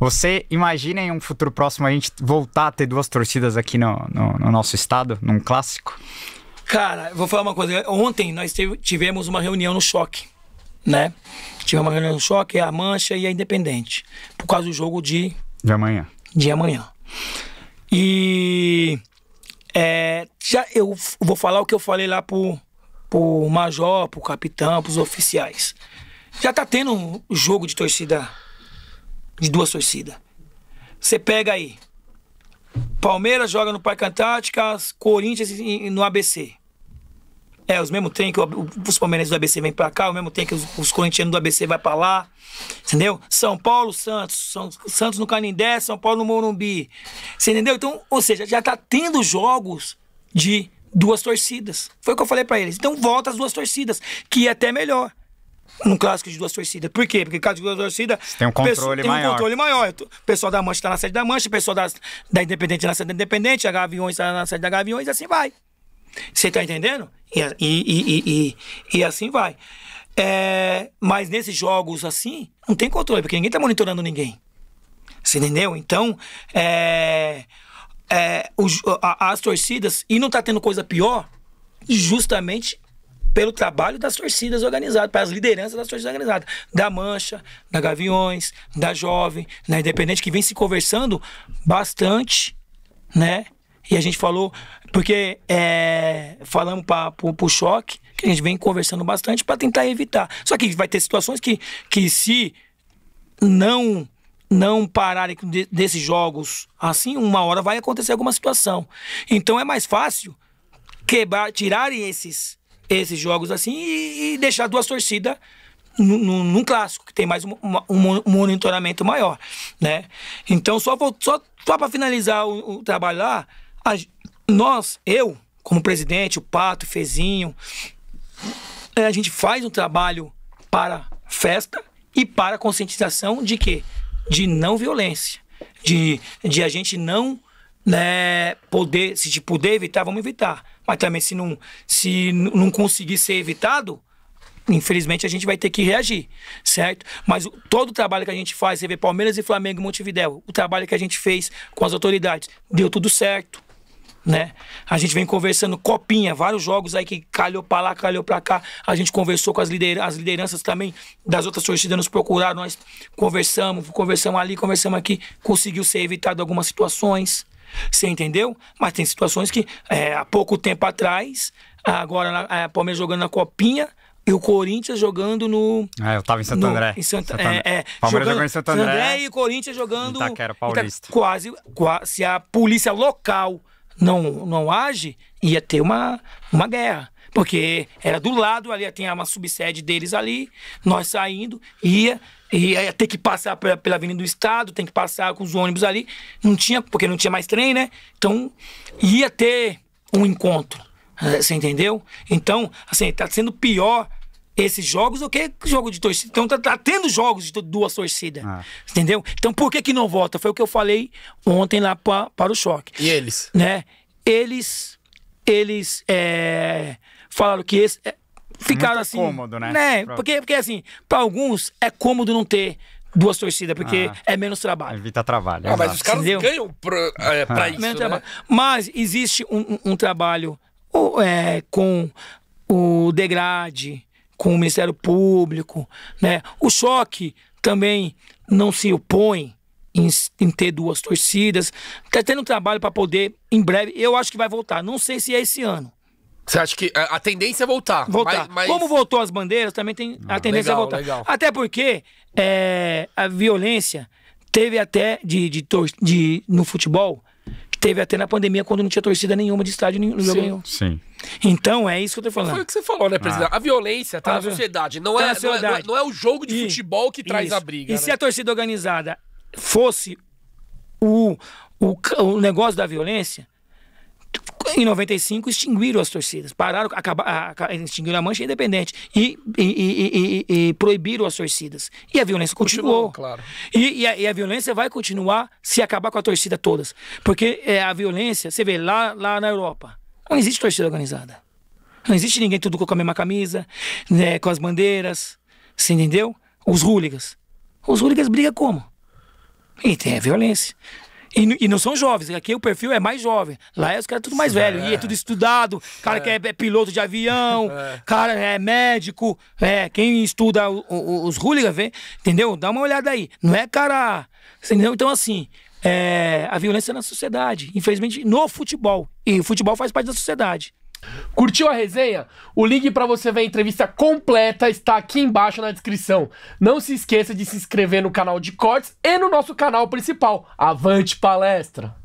Você imagina em um futuro próximo a gente voltar a ter duas torcidas aqui no, no, no nosso estado, num clássico? Cara, vou falar uma coisa. Ontem nós tivemos uma reunião no choque, né? Tivemos uma reunião no choque, a Mancha e a Independente, por causa do jogo de. De amanhã. De amanhã. E. É, já eu vou falar o que eu falei lá pro, pro Major, pro capitão, pros oficiais. Já tá tendo um jogo de torcida de duas torcidas. Você pega aí. Palmeiras joga no Parque Antártica, Corinthians no ABC. É, os mesmo tem que os palmeirenses do ABC vêm para cá, o mesmo tem que os, os corintianos do ABC vai para lá. Entendeu? São Paulo, Santos, São, Santos no Canindé, São Paulo no Morumbi. Você entendeu? Então, ou seja, já tá tendo jogos de duas torcidas. Foi o que eu falei para eles. Então volta as duas torcidas, que é até melhor no clássico de duas torcidas. Por quê? Porque clássico de duas torcidas. Você tem um controle maior. Tem um controle maior. O pessoal da Mancha está na sede da Mancha, o pessoal da, da Independente tá na sede da Independente, a Gaviões está na sede da Gaviões, e assim vai. Você está entendendo? E, e, e, e, assim vai. É, mas nesses jogos assim, não tem controle, porque ninguém está monitorando ninguém. Você entendeu? Então, é, é, a, as torcidas, e não está tendo coisa pior, justamente pelo trabalho das torcidas organizadas, pelas lideranças das torcidas organizadas, da Mancha, da Gaviões, da Jovem, da né? Independente, que vem se conversando bastante, né? E a gente falou, porque é, falamos para o choque, que a gente vem conversando bastante para tentar evitar. Só que vai ter situações que, que se não não pararem desses jogos assim, uma hora vai acontecer alguma situação. Então é mais fácil quebrar, tirarem esses esses jogos assim e, e deixar duas torcidas num, clássico, que tem mais um, um, monitoramento maior, né? Então, só, vou, só, só para finalizar o, o, trabalho lá, a, nós, eu, como presidente, o Pato, o Fezinho, é, a gente faz um trabalho para festa e para conscientização de quê? De não violência, de, de a gente não né, poder, se de tipo, puder evitar, vamos evitar. Mas também se não, se não conseguir ser evitado, infelizmente a gente vai ter que reagir, certo? Mas o, todo o trabalho que a gente faz, você vê Palmeiras e Flamengo e Montevidéu, o trabalho que a gente fez com as autoridades, deu tudo certo. Né? A gente vem conversando copinha, vários jogos aí que calhou pra lá, calhou pra cá. A gente conversou com as, as lideranças também das outras torcidas, nos procuraram, nós conversamos, conversamos ali, conversamos aqui, conseguiu ser evitado algumas situações. Você entendeu? Mas tem situações que é, há pouco tempo atrás, agora a é, Palmeiras jogando na Copinha, e o Corinthians jogando no. Ah, eu tava em Santo no, André. Em Santa, Santa é, é, Palmeiras jogando, em Santo André. André e Corinthians jogando. Itaquera, Paulista. quase, quase. Se a polícia local não, não age, ia ter uma, uma guerra. Porque era do lado ali, tinha uma subsede deles ali, nós saindo, ia, ia ter que passar pela, pela Avenida do Estado, tem que passar com os ônibus ali. Não tinha, porque não tinha mais trem, né? Então ia ter um encontro. Eh, você entendeu? Então, assim, tá sendo pior esses jogos o que jogo de torcida. Então tá, tá tendo jogos de duas torcidas. Ah. Entendeu? Então por que que não vota? Foi o que eu falei ontem lá pra, para o choque. E eles? Né? Eles, eles é, falaram que esse, é, ficaram Muito assim... cômodo, né? né? Porque, porque assim, para alguns é cômodo não ter duas torcidas, porque ah, é menos trabalho. Evita trabalho. Ah, mas os caras Entendeu? ganham pra, é, pra ah. isso. Menos né? trabalho. Mas existe um, um, um trabalho ou, é, com o degrade, com o Ministério Público, né? O choque também não se opõe em, em ter duas torcidas. Está tendo um trabalho para poder, em breve, eu acho que vai voltar. Não sei se é esse ano. Você acha que a, tendência é voltar? Voltar. Mas, mas... Como voltou as bandeiras, também tem a ah, tendência é legal, é voltar. Legal. Até porque é, a violência teve até de, de, de, no futebol Teve até na pandemia, quando não tinha torcida nenhuma de estádio nenhum, no jogo sim, nenhum. Sim. Então, é isso que eu tô falando. Foi o que você falou, né, presidente? Ah. A violência tá, é- tá na sociedade. Não, tá é, na sociedade. Não, é, não, é, Não, é, o jogo de e, futebol que traz isso. a briga. E né? se a torcida organizada fosse o, o, o negócio da violência, em 95, extinguiram as torcidas, pararam, acabaram, extinguiram a mancha independente e, e, e, e, proibiram as torcidas. E a violência continuou. continuou claro. A, e, a, violência vai continuar se acabar com a torcida todas. Porque é, a violência, você vê lá, lá na Europa, não existe torcida organizada. Não existe ninguém tudo com a mesma camisa, né, com as bandeiras, você entendeu? Os hooligans. Os hooligans brigam como? E tem a violência. E, e, não são jovens, aqui o perfil é mais jovem. Lá é os caras tudo mais é. velho. E é tudo estudado. Cara é. que é, é, piloto de avião, é. cara é médico. É, quem estuda o, o, os hooligans, vê, entendeu? Dá uma olhada aí. Não é cara. Entendeu? Então, assim, é, a violência é na sociedade, infelizmente, no futebol. E o futebol faz parte da sociedade. Curtiu a resenha? O link para você ver a entrevista completa está aqui embaixo na descrição. Não se esqueça de se inscrever no canal de cortes e no nosso canal principal. Avante Palestra!